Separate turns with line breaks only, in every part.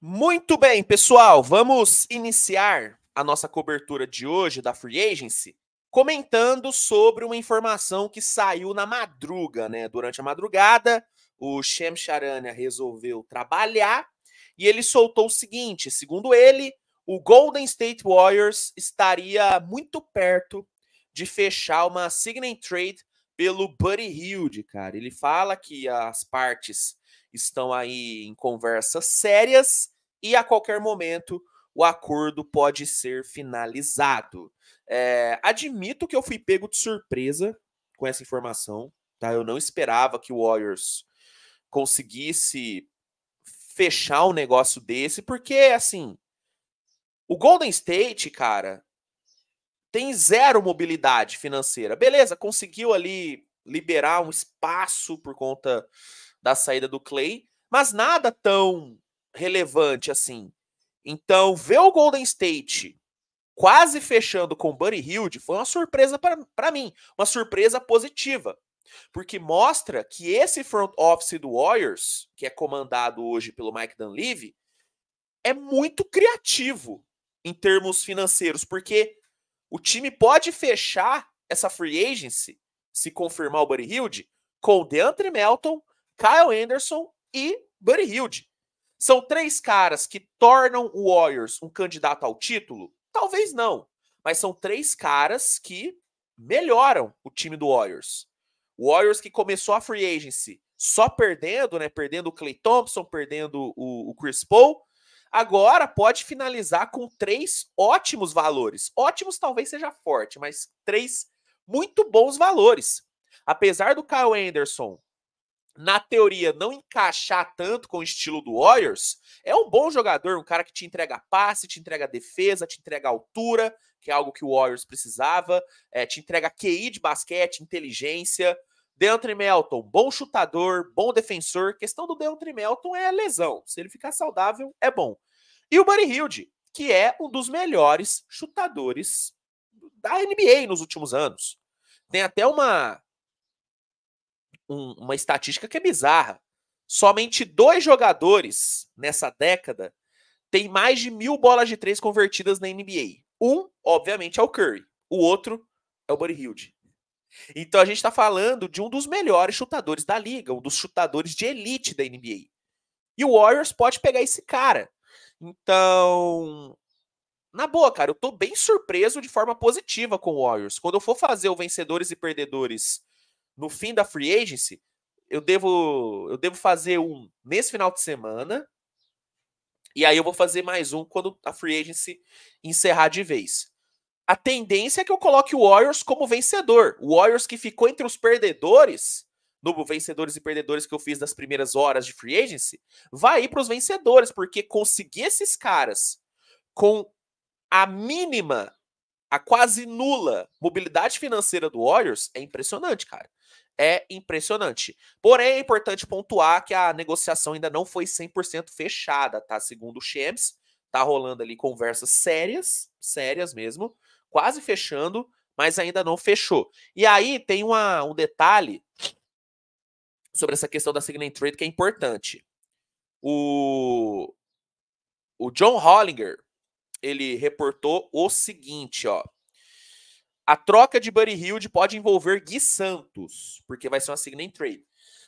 Muito bem, pessoal, vamos iniciar a nossa cobertura de hoje da Free Agency comentando sobre uma informação que saiu na madruga, né? Durante a madrugada, o Shem Charania resolveu trabalhar e ele soltou o seguinte: segundo ele, o Golden State Warriors estaria muito perto de fechar uma sign trade pelo Buddy Hilde, cara. Ele fala que as partes estão aí em conversas sérias e a qualquer momento o acordo pode ser finalizado. É, admito que eu fui pego de surpresa com essa informação, tá? Eu não esperava que o Warriors conseguisse fechar um negócio desse, porque assim, o Golden State, cara, tem zero mobilidade financeira. Beleza, conseguiu ali liberar um espaço por conta da saída do Clay, mas nada tão relevante assim. Então, ver o Golden State quase fechando com Buddy Hilde foi uma surpresa para mim, uma surpresa positiva, porque mostra que esse front office do Warriors, que é comandado hoje pelo Mike Dunleavy, é muito criativo em termos financeiros, porque o time pode fechar essa free agency, se confirmar o Buddy Hilde, com DeAndre Melton, Kyle Anderson e Buddy Hilde. São três caras que tornam o Warriors um candidato ao título? Talvez não, mas são três caras que melhoram o time do Warriors. O Warriors que começou a free agency só perdendo, né? Perdendo o Clay Thompson, perdendo o, o Chris Paul, Agora pode finalizar com três ótimos valores. Ótimos talvez seja forte, mas três muito bons valores. Apesar do Kyle Anderson, na teoria, não encaixar tanto com o estilo do Warriors, é um bom jogador, um cara que te entrega passe, te entrega defesa, te entrega altura, que é algo que o Warriors precisava, é, te entrega QI de basquete, inteligência. Deontre Melton, bom chutador, bom defensor. A questão do Deontre Melton é lesão. Se ele ficar saudável, é bom. E o Buddy Hilde, que é um dos melhores chutadores da NBA nos últimos anos. Tem até uma, um, uma estatística que é bizarra. Somente dois jogadores nessa década têm mais de mil bolas de três convertidas na NBA. Um, obviamente, é o Curry. O outro é o Buddy Hilde. Então a gente está falando de um dos melhores chutadores da liga, um dos chutadores de elite da NBA. E o Warriors pode pegar esse cara então, na boa, cara, eu tô bem surpreso de forma positiva com o Warriors. Quando eu for fazer o vencedores e perdedores no fim da free agency, eu devo eu devo fazer um nesse final de semana. E aí eu vou fazer mais um quando a free agency encerrar de vez. A tendência é que eu coloque o Warriors como vencedor. O Warriors que ficou entre os perdedores no vencedores e perdedores que eu fiz das primeiras horas de free agency, vai ir para os vencedores, porque conseguir esses caras com a mínima, a quase nula mobilidade financeira do Warriors é impressionante, cara. É impressionante. Porém, é importante pontuar que a negociação ainda não foi 100% fechada, tá? Segundo o Shams, tá rolando ali conversas sérias, sérias mesmo, quase fechando, mas ainda não fechou. E aí tem uma, um detalhe sobre essa questão da signing trade que é importante. O, o John Hollinger, ele reportou o seguinte, ó. A troca de Buddy Hilde pode envolver Gui Santos, porque vai ser uma signing trade.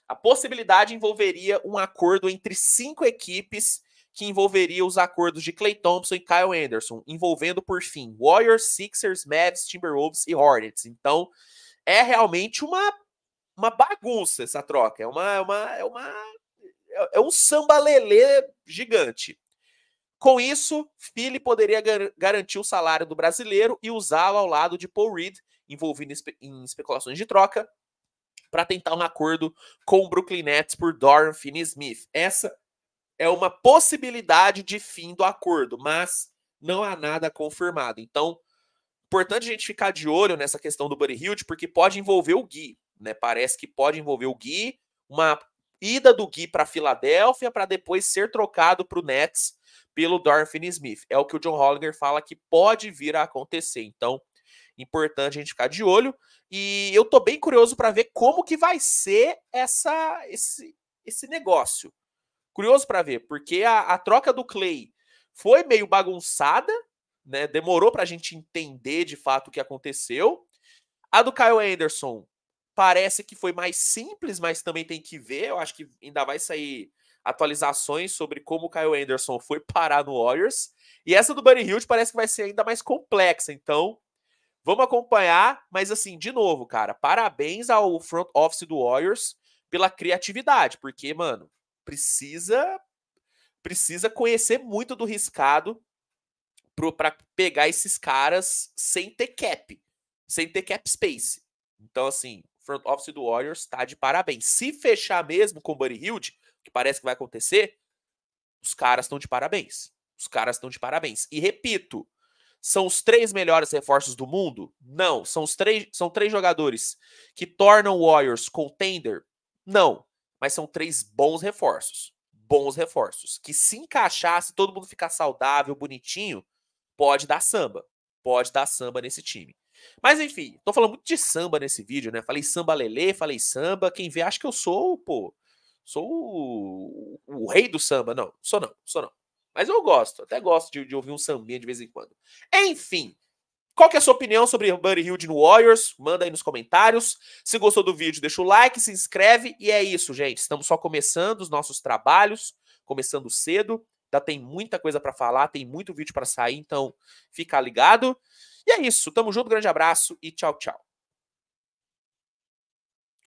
A possibilidade envolveria um acordo entre cinco equipes que envolveria os acordos de Clay Thompson e Kyle Anderson, envolvendo, por fim, Warriors, Sixers, Mavs, Timberwolves e Hornets. Então, é realmente uma uma bagunça essa troca. É uma, é uma, é uma, é, é um sambalelê gigante. Com isso, Philly poderia gar garantir o salário do brasileiro e usá-lo ao lado de Paul Reed, envolvido em, espe em especulações de troca, para tentar um acordo com o Brooklyn Nets por Dorian Finney-Smith. Essa é uma possibilidade de fim do acordo, mas não há nada confirmado. Então, importante a gente ficar de olho nessa questão do Buddy Hilde, porque pode envolver o Gui né? Parece que pode envolver o Gui, uma ida do Gui para Filadélfia para depois ser trocado para o Nets pelo Dorfin Smith. É o que o John Hollinger fala que pode vir a acontecer. Então, importante a gente ficar de olho. E eu tô bem curioso para ver como que vai ser essa esse, esse negócio. Curioso para ver, porque a, a troca do Clay foi meio bagunçada, né? Demorou para a gente entender de fato o que aconteceu. A do Kyle Anderson Parece que foi mais simples, mas também tem que ver. Eu acho que ainda vai sair atualizações sobre como o Kyle Anderson foi parar no Warriors. E essa do Buddy Hilde parece que vai ser ainda mais complexa. Então, vamos acompanhar. Mas, assim, de novo, cara, parabéns ao front office do Warriors pela criatividade, porque, mano, precisa precisa conhecer muito do riscado para pegar esses caras sem ter cap, sem ter cap space. Então, assim, front office do Warriors está de parabéns. Se fechar mesmo com o Buddy Hilde, que parece que vai acontecer, os caras estão de parabéns. Os caras estão de parabéns. E repito, são os três melhores reforços do mundo? Não. São, os três, são três jogadores que tornam o Warriors contender? Não. Mas são três bons reforços. Bons reforços. Que se encaixar, se todo mundo ficar saudável, bonitinho, pode dar samba. Pode dar samba nesse time. Mas enfim, tô falando muito de samba nesse vídeo, né? Falei samba lelê, falei samba. Quem vê acha que eu sou, pô, sou o, o, rei do samba. Não, sou não, sou não. Mas eu gosto, até gosto de, de ouvir um sambinha de vez em quando. Enfim, qual que é a sua opinião sobre Buddy Hilde no Warriors? Manda aí nos comentários. Se gostou do vídeo, deixa o like, se inscreve. E é isso, gente. Estamos só começando os nossos trabalhos, começando cedo. Ainda tem muita coisa para falar, tem muito vídeo para sair, então fica ligado. E é isso, tamo junto, grande abraço e tchau, tchau.